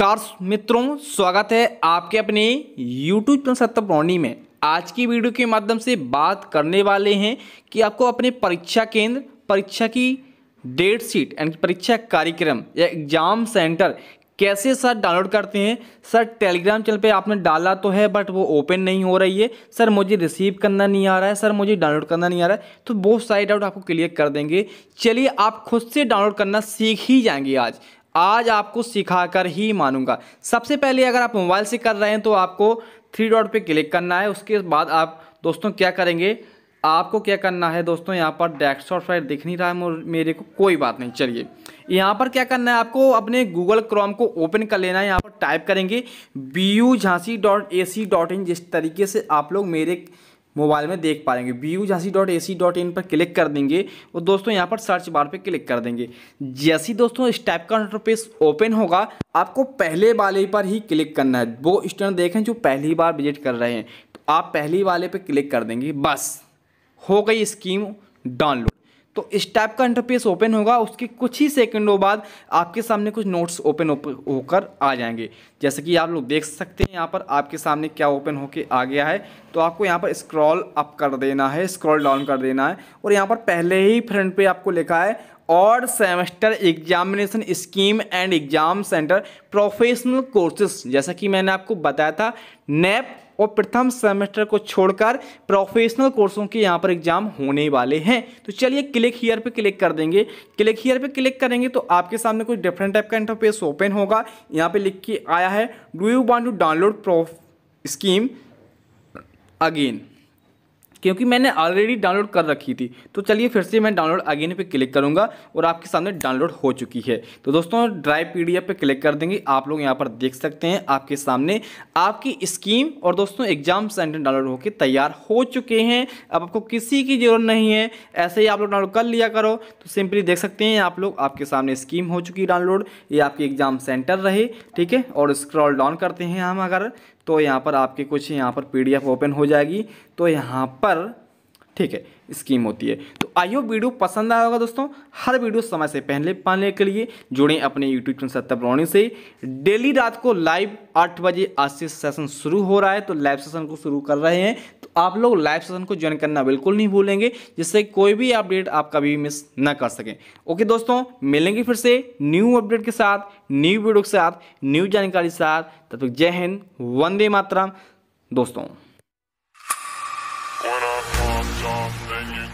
नमस्कार मित्रों स्वागत है आपके अपने YouTube चैनल सत्यप्रौणी में आज की वीडियो के माध्यम से बात करने वाले हैं कि आपको अपने परीक्षा केंद्र परीक्षा की डेट शीट यानी परीक्षा कार्यक्रम या एग्जाम सेंटर कैसे सर डाउनलोड करते हैं सर टेलीग्राम चैनल पे आपने डाला तो है बट वो ओपन नहीं हो रही है सर मुझे रिसीव करना नहीं आ रहा है सर मुझे डाउनलोड करना नहीं आ रहा है तो बहुत सारे डाउट आपको क्लियर कर देंगे चलिए आप खुद से डाउनलोड करना सीख ही जाएंगे आज आज आपको सिखाकर ही मानूंगा सबसे पहले अगर आप मोबाइल से कर रहे हैं तो आपको थ्री डॉट पे क्लिक करना है उसके बाद आप दोस्तों क्या करेंगे आपको क्या करना है दोस्तों यहाँ पर डेस्कटॉप फाइल दिख नहीं रहा है मेरे को कोई बात नहीं चलिए यहाँ पर क्या करना है आपको अपने गूगल क्रोम को ओपन कर लेना है यहाँ पर टाइप करेंगे B U Jhansi dot A C dot in जिस तरीके से आप लोग मेरे मोबाइल में देख पाएंगे B U Jhansi dot A C dot in पर क्लिक कर देंगे और दोस्तों यहाँ पर सर्च बार पर क्लिक कर देंगे जैसे दोस्तों इस टाइप का इंटरफेस ओपन होगा आपको पहले वाले पर ही क्लिक करना है वो स्टूडेंट देखें जो पहली बार विजिट कर रहे हैं तो आप पहली वाले पर क्लिक कर देंगे बस हो गई स्कीम डाउनलोड तो इस टाइप का इंटरफेस ओपन होगा उसके कुछ ही सेकंडों बाद आपके सामने कुछ नोट्स ओपन होकर आ जाएंगे जैसे कि आप लोग देख सकते हैं यहाँ पर आपके सामने क्या ओपन होकर आ गया है तो आपको यहाँ पर स्क्रॉल अप कर देना है स्क्रॉल डाउन कर देना है और यहाँ पर पहले ही फ्रंट पे आपको लिखा है और semester examination scheme and exam centre professional courses जैसा कि मैंने आपको बताया था नैप और प्रथम सेमेस्टर को छोड़कर प्रोफेशनल कोर्सों के यहाँ पर एग्जाम होने वाले हैं तो चलिए क्लिक हीयर पे क्लिक कर देंगे क्लिक हीयर पे क्लिक करेंगे तो आपके सामने कुछ डिफरेंट टाइप का इंटरफेस ओपन होगा यहाँ पे लिख के आया है do you want to download pro scheme again क्योंकि मैंने ऑलरेडी डाउनलोड कर रखी थी तो चलिए फिर से मैं डाउनलोड अगेन पे क्लिक करूँगा और आपके सामने डाउनलोड हो चुकी है तो दोस्तों ड्राइव पीडीएफ पे क्लिक कर देंगे आप लोग यहाँ पर देख सकते हैं आपके सामने आपकी स्कीम और दोस्तों एग्जाम सेंटर डाउनलोड होकर तैयार हो चुके हैं अब आपको किसी की ज़रूरत नहीं है ऐसे ही आप लोग डाउनलोड कर लिया करो तो सिंपली देख सकते हैं आप लोग आपके सामने स्कीम हो चुकी डाउनलोड ये आपकी एग्जाम सेंटर रहे ठीक है और स्क्रॉल डाउन करते हैं हम अगर तो यहाँ पर आपके कुछ यहाँ पर पी ओपन हो जाएगी तो यहाँ पर पर ठीक है स्कीम होती है तो आइयो वीडियो पसंद आया होगा दोस्तों हर वीडियो समय से पहले पाने के लिए जुड़ें अपने यूट्यूब चैनल सत्ता ब्रॉनी से डेली रात को लाइव आठ बजे आज से सेशन शुरू हो रहा है तो लाइव सेशन को शुरू कर रहे हैं तो आप लोग लाइव सेशन को ज्वाइन करना बिल्कुल नहीं भूलेंगे जिससे कोई भी अपडेट आप कभी मिस ना कर सकें ओके दोस्तों मिलेंगे फिर से न्यू अपडेट के साथ न्यू वीडियो के साथ न्यू जानकारी के साथ तब तक जय हिंद वंदे मातरम दोस्तों When I popped off, then you